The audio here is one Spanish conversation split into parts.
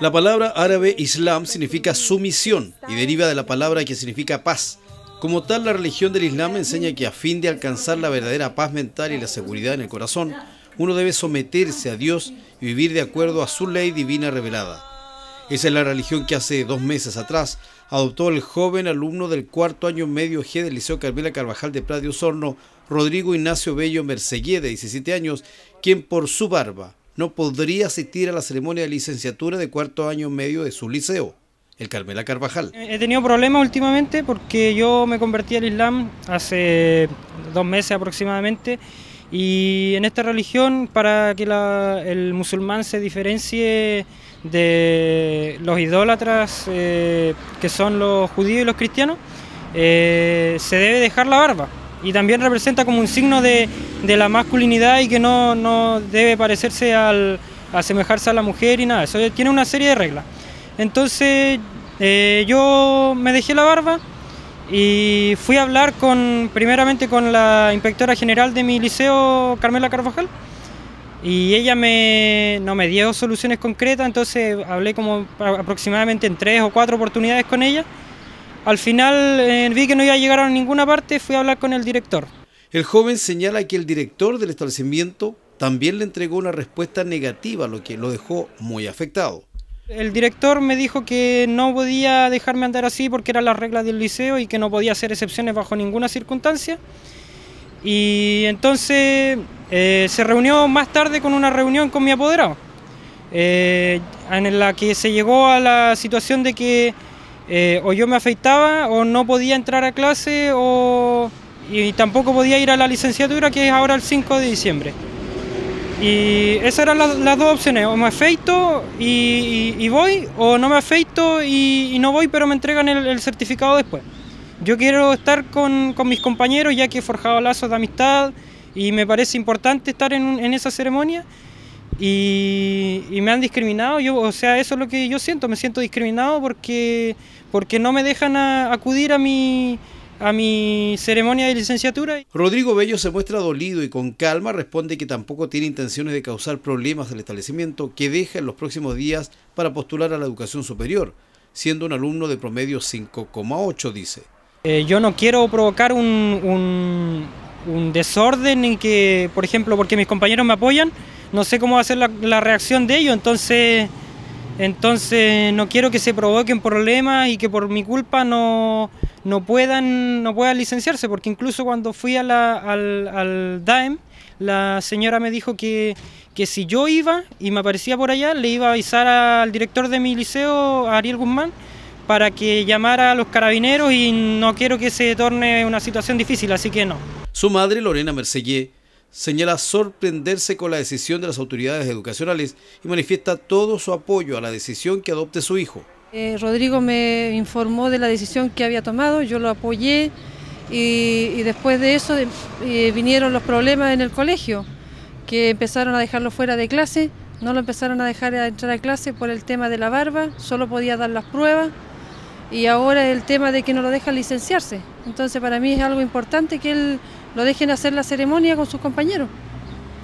La palabra árabe Islam significa sumisión y deriva de la palabra que significa paz. Como tal, la religión del Islam enseña que a fin de alcanzar la verdadera paz mental y la seguridad en el corazón, uno debe someterse a Dios y vivir de acuerdo a su ley divina revelada. Esa es la religión que hace dos meses atrás adoptó el joven alumno del cuarto año medio G del Liceo Carmela Carvajal de Pladio de Osorno, Rodrigo Ignacio Bello Merceguía, de 17 años, quien por su barba, no podría asistir a la ceremonia de licenciatura de cuarto año medio de su liceo, el Carmela Carvajal. Eh, he tenido problemas últimamente porque yo me convertí al Islam hace dos meses aproximadamente y en esta religión para que el musulmán se diferencie de los idólatras eh, que son los judíos y los cristianos, eh, se debe dejar la barba y también representa como un signo de de la masculinidad y que no, debe parecerse al asemejarse a la mujer y nada, eso tiene una serie de reglas. Entonces eh, yo me dejé la barba y fui a hablar con, primeramente con la inspectora general de mi liceo, Carmela Carvajal, y ella me, no me dio soluciones concretas, entonces hablé como aproximadamente en tres o cuatro oportunidades con ella. Al final eh, vi que no iba a llegar a ninguna parte, fui a hablar con el director. El joven señala que el director del establecimiento también le entregó una respuesta negativa, lo que lo dejó muy afectado. El director me dijo que no podía dejarme andar así porque era las reglas del liceo y que no podía hacer excepciones bajo ninguna circunstancia. Y entonces eh, se reunió más tarde con una reunión con mi apoderado, eh, en la que se llegó a la situación de que eh, o yo me afeitaba o no podía entrar a clase o y tampoco podía ir a la licenciatura que es ahora el 5 de diciembre. Y esas eran las, dos opciones, o me afeito y, voy, o no me afeito y, no voy, pero me entregan el, certificado después. Yo quiero estar con, mis compañeros ya que he forjado lazos de amistad y me parece importante estar en, esa ceremonia y, me han discriminado, yo, o sea, eso es lo que yo siento, me siento discriminado porque, porque no me dejan acudir a mi, a mi ceremonia de licenciatura. Rodrigo Bello se muestra dolido y con calma responde que tampoco tiene intenciones de causar problemas al establecimiento que deja en los próximos días para postular a la educación superior, siendo un alumno de promedio 5,8 dice. Eh, yo no quiero provocar un, desorden en que, por ejemplo, porque mis compañeros me apoyan, no sé cómo va a ser la, reacción de ellos, entonces... Entonces no quiero que se provoquen problemas y que por mi culpa no, no puedan, no puedan licenciarse, porque incluso cuando fui a al, al, DAEM, la señora me dijo que, que, si yo iba y me aparecía por allá, le iba a avisar al director de mi liceo, Ariel Guzmán, para que llamara a los carabineros y no quiero que se torne una situación difícil, así que no. Su madre, Lorena Mercellé, señala sorprenderse con la decisión de las autoridades educacionales y manifiesta todo su apoyo a la decisión que adopte su hijo. Eh, Rodrigo me informó de la decisión que había tomado, yo lo apoyé y, después de eso eh, vinieron los problemas en el colegio, que empezaron a dejarlo fuera de clase, no lo empezaron a dejar entrar a clase por el tema de la barba, solo podía dar las pruebas y ahora el tema de que no lo dejan licenciarse. Entonces para mí es algo importante que él lo dejen hacer la ceremonia con sus compañeros.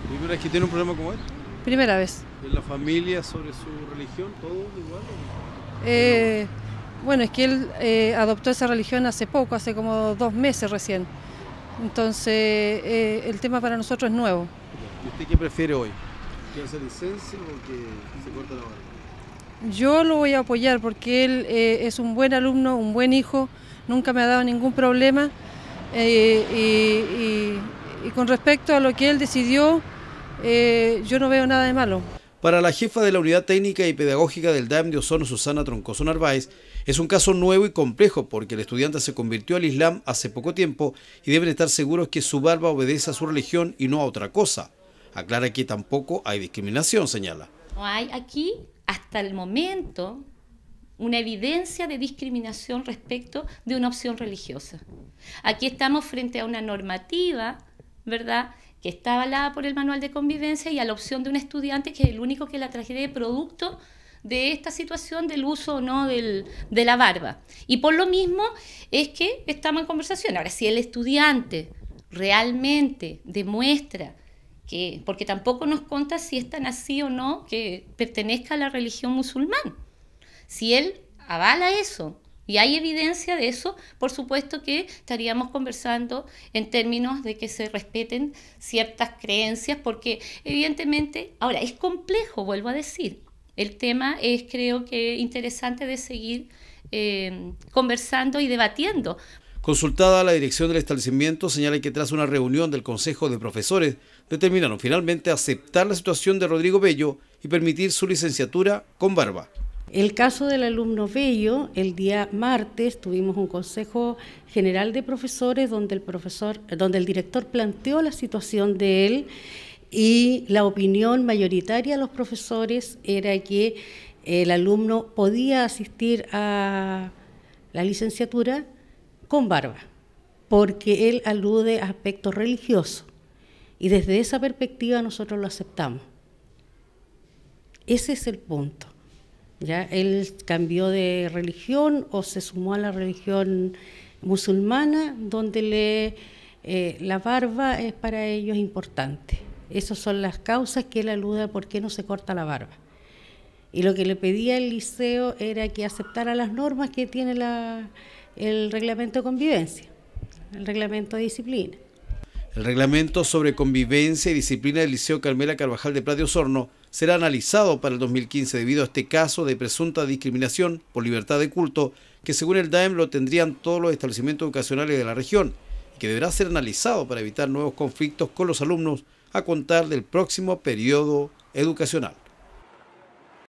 ¿Primera vez que tiene un problema como este? Primera vez. ¿En la familia, sobre su religión, todo igual? Eh, bueno, es que él eh, adoptó esa religión hace poco, hace como dos meses recién. Entonces, eh, el tema para nosotros es nuevo. ¿Y usted qué prefiere hoy? ¿Que hace licencia o que se corta la barba? Yo lo voy a apoyar porque él es un buen alumno, un buen hijo, nunca me ha dado ningún problema. y, con respecto a lo que él decidió, yo no veo nada de malo. Para la jefa de la Unidad Técnica y Pedagógica del DAM de Osorno, Susana Troncoso Narváez, es un caso nuevo y complejo porque el estudiante se convirtió al Islam hace poco tiempo y deben estar seguros que su barba obedece a su religión y no a otra cosa. Aclara que tampoco hay discriminación, señala. No hay aquí, hasta el momento, una evidencia de discriminación respecto de una opción religiosa. Aquí estamos frente a una normativa, ¿verdad?, que está avalada por el manual de convivencia y a la opción de un estudiante que es el único que la de producto de esta situación del uso o no del, de la barba. Y por lo mismo es que estamos en conversación. Ahora, si el estudiante realmente demuestra que, porque tampoco nos cuenta si está tan así o no que pertenezca a la religión musulmán, si él avala eso y hay evidencia de eso, por supuesto que estaríamos conversando en términos de que se respeten ciertas creencias, porque evidentemente, ahora es complejo, vuelvo a decir, el tema es creo que interesante de seguir eh, conversando y debatiendo. Consultada la dirección del establecimiento, señala que tras una reunión del Consejo de Profesores, determinaron finalmente aceptar la situación de Rodrigo Bello y permitir su licenciatura con barba. El caso del alumno Bello, el día martes tuvimos un consejo general de profesores donde el profesor, donde el director planteó la situación de él y la opinión mayoritaria de los profesores era que el alumno podía asistir a la licenciatura con barba, porque él alude a aspectos religiosos. Y desde esa perspectiva nosotros lo aceptamos. Ese es el punto. ¿ya? Él cambió de religión o se sumó a la religión musulmana, donde le, eh, la barba es para ellos importante. Esas son las causas que él aluda a por qué no se corta la barba. Y lo que le pedía el liceo era que aceptara las normas que tiene el reglamento de convivencia, el reglamento de disciplina. El reglamento sobre convivencia y disciplina del Liceo Carmela Carvajal de Platio Sorno será analizado para el 2015 debido a este caso de presunta discriminación por libertad de culto que según el DAEM lo tendrían todos los establecimientos educacionales de la región y que deberá ser analizado para evitar nuevos conflictos con los alumnos a contar del próximo periodo educacional.